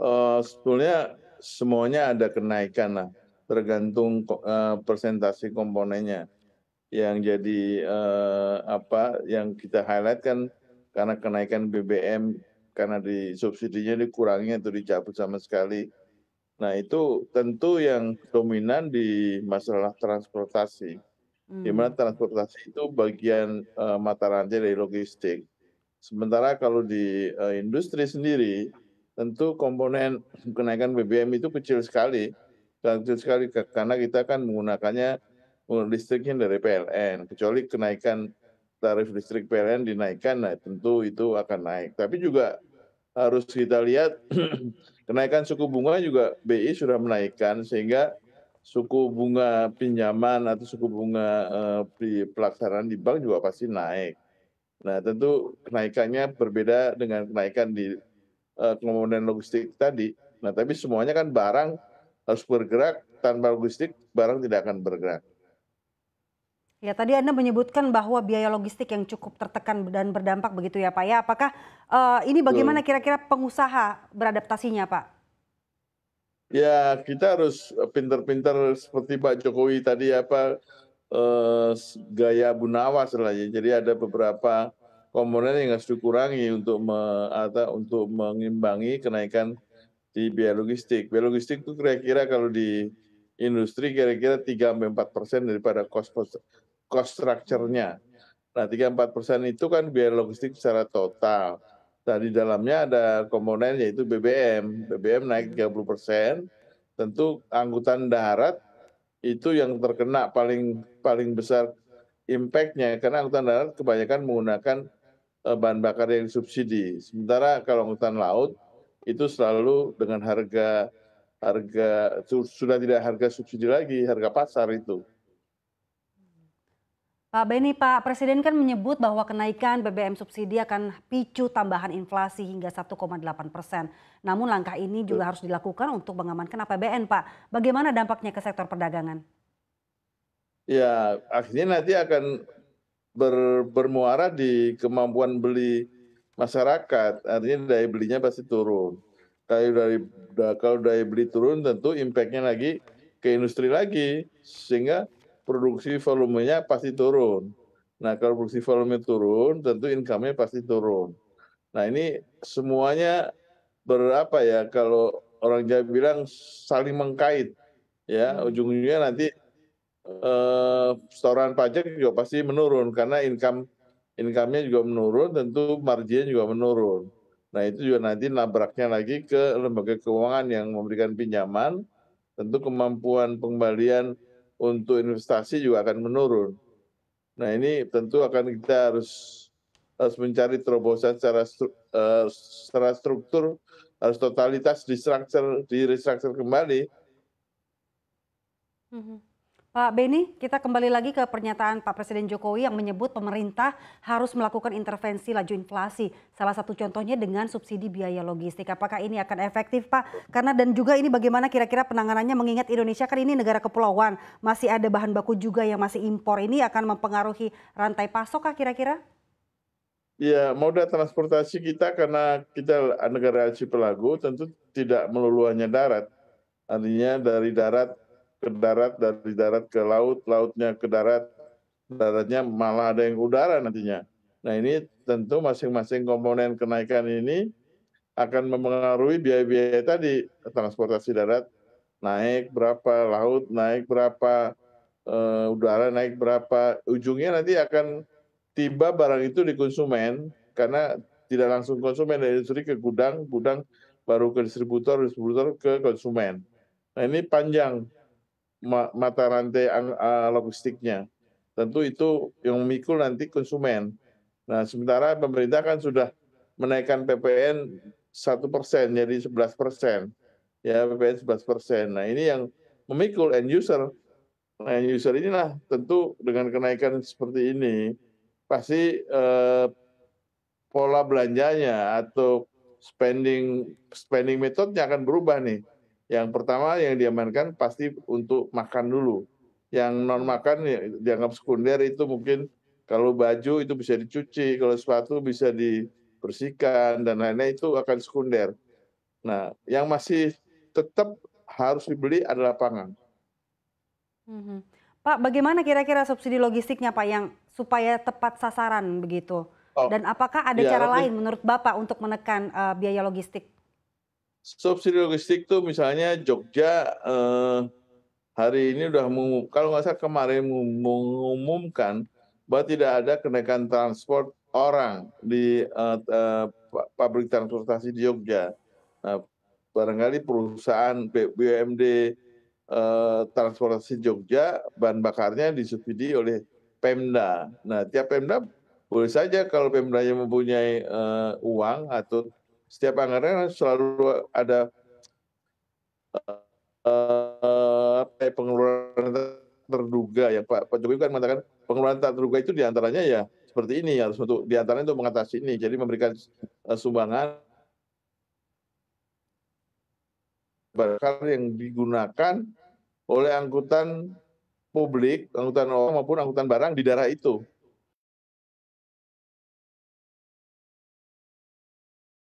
Eh, sebetulnya semuanya ada kenaikan lah tergantung eh, presentasi komponennya yang jadi uh, apa yang kita highlight kan karena kenaikan BBM karena di subsidinya dikurangi atau dicabut sama sekali. Nah, itu tentu yang dominan di masalah transportasi. Hmm. Di mana hmm. transportasi itu bagian uh, mata rantai dari logistik. Sementara kalau di uh, industri sendiri tentu komponen kenaikan BBM itu kecil sekali. Kecil sekali karena kita kan menggunakannya listriknya dari PLN. Kecuali kenaikan tarif listrik PLN dinaikkan, nah tentu itu akan naik. Tapi juga harus kita lihat kenaikan suku bunga juga BI sudah menaikkan sehingga suku bunga pinjaman atau suku bunga eh, di pelaksanaan di bank juga pasti naik. Nah, tentu kenaikannya berbeda dengan kenaikan di komponen eh, logistik tadi. Nah, tapi semuanya kan barang harus bergerak, tanpa logistik barang tidak akan bergerak. Ya, tadi Anda menyebutkan bahwa biaya logistik yang cukup tertekan dan berdampak begitu ya, Pak. Ya, apakah uh, ini bagaimana kira-kira pengusaha beradaptasinya, Pak? Ya, kita harus pinter-pinter seperti Pak Jokowi tadi apa uh, gaya Bunawas lah ya. Jadi ada beberapa komponen yang harus dikurangi untuk me, atau untuk mengimbangi kenaikan di biaya logistik. Biaya logistik itu kira-kira kalau di industri kira-kira 3 4 persen daripada cost cost structure-nya. Nah, 3 4 persen itu kan biaya logistik secara total. Nah, di dalamnya ada komponen yaitu BBM. BBM naik 30 persen. Tentu angkutan darat itu yang terkena paling paling besar impact-nya karena angkutan darat kebanyakan menggunakan Eh, bahan bakar yang subsidi. Sementara kalau angkutan laut itu selalu dengan harga harga sudah tidak harga subsidi lagi, harga pasar itu. Pak Beni, Pak Presiden kan menyebut bahwa kenaikan BBM subsidi akan picu tambahan inflasi hingga 1,8 persen. Namun langkah ini juga Betul. harus dilakukan untuk mengamankan APBN, Pak. Bagaimana dampaknya ke sektor perdagangan? Ya, akhirnya nanti akan ber, bermuara di kemampuan beli masyarakat. Artinya daya belinya pasti turun. Kalau dari kalau daya beli turun tentu impactnya lagi ke industri lagi sehingga produksi volumenya pasti turun. Nah kalau produksi volume turun tentu income-nya pasti turun. Nah ini semuanya berapa ya kalau orang Jawa bilang saling mengkait ya hmm. ujung ujungnya nanti eh, setoran pajak juga pasti menurun karena income income-nya juga menurun, tentu margin juga menurun. Nah, itu juga nanti nabraknya lagi ke lembaga keuangan yang memberikan pinjaman, tentu kemampuan pengembalian untuk investasi juga akan menurun. Nah, ini tentu akan kita harus harus mencari terobosan secara eh, secara struktur harus totalitas di structure di restructure kembali. Mm -hmm. Pak Beni, kita kembali lagi ke pernyataan Pak Presiden Jokowi yang menyebut pemerintah harus melakukan intervensi laju inflasi. Salah satu contohnya dengan subsidi biaya logistik. Apakah ini akan efektif Pak? Karena dan juga ini bagaimana kira-kira penanganannya mengingat Indonesia kan ini negara kepulauan. Masih ada bahan baku juga yang masih impor. Ini akan mempengaruhi rantai pasok kah kira-kira? Ya, moda transportasi kita karena kita negara archipelago tentu tidak melulu hanya darat. Artinya dari darat ke darat, dari darat ke laut, lautnya ke darat, daratnya malah ada yang udara nantinya. Nah ini tentu masing-masing komponen kenaikan ini akan mempengaruhi biaya-biaya tadi transportasi darat naik berapa, laut naik berapa, e, udara naik berapa. Ujungnya nanti akan tiba barang itu di konsumen karena tidak langsung konsumen dari industri ke gudang, gudang baru ke distributor, distributor ke konsumen. Nah ini panjang mata rantai logistiknya. Tentu itu yang memikul nanti konsumen. Nah, sementara pemerintah kan sudah menaikkan PPN satu persen jadi 11 persen. Ya, PPN 11 persen. Nah, ini yang memikul end user. Nah, end user inilah tentu dengan kenaikan seperti ini pasti eh, pola belanjanya atau spending spending metodenya akan berubah nih yang pertama yang diamankan pasti untuk makan dulu. Yang non makan ya, dianggap sekunder itu mungkin kalau baju itu bisa dicuci, kalau sepatu bisa dibersihkan dan lainnya itu akan sekunder. Nah, yang masih tetap harus dibeli adalah pangan. Mm-hmm. Pak, bagaimana kira-kira subsidi logistiknya Pak yang supaya tepat sasaran begitu? Oh, Dan apakah ada ya, cara lain menurut Bapak untuk menekan uh, biaya logistik? subsidi logistik tuh misalnya Jogja eh, hari ini udah mengum, kalau nggak salah kemarin mengumumkan bahwa tidak ada kenaikan transport orang di eh, eh pabrik transportasi di Jogja. Nah, barangkali perusahaan BUMD eh, transportasi Jogja bahan bakarnya disubsidi oleh Pemda. Nah, tiap Pemda boleh saja kalau Pemda Pemdanya mempunyai uh, uang atau setiap anggaran selalu ada uh, pengeluaran terduga ya Pak Pak Jokowi kan mengatakan pengeluaran terduga itu diantaranya ya seperti ini harus untuk diantaranya untuk mengatasi ini jadi memberikan uh, sumbangan bakar yang digunakan oleh angkutan publik, angkutan orang maupun angkutan barang di daerah itu.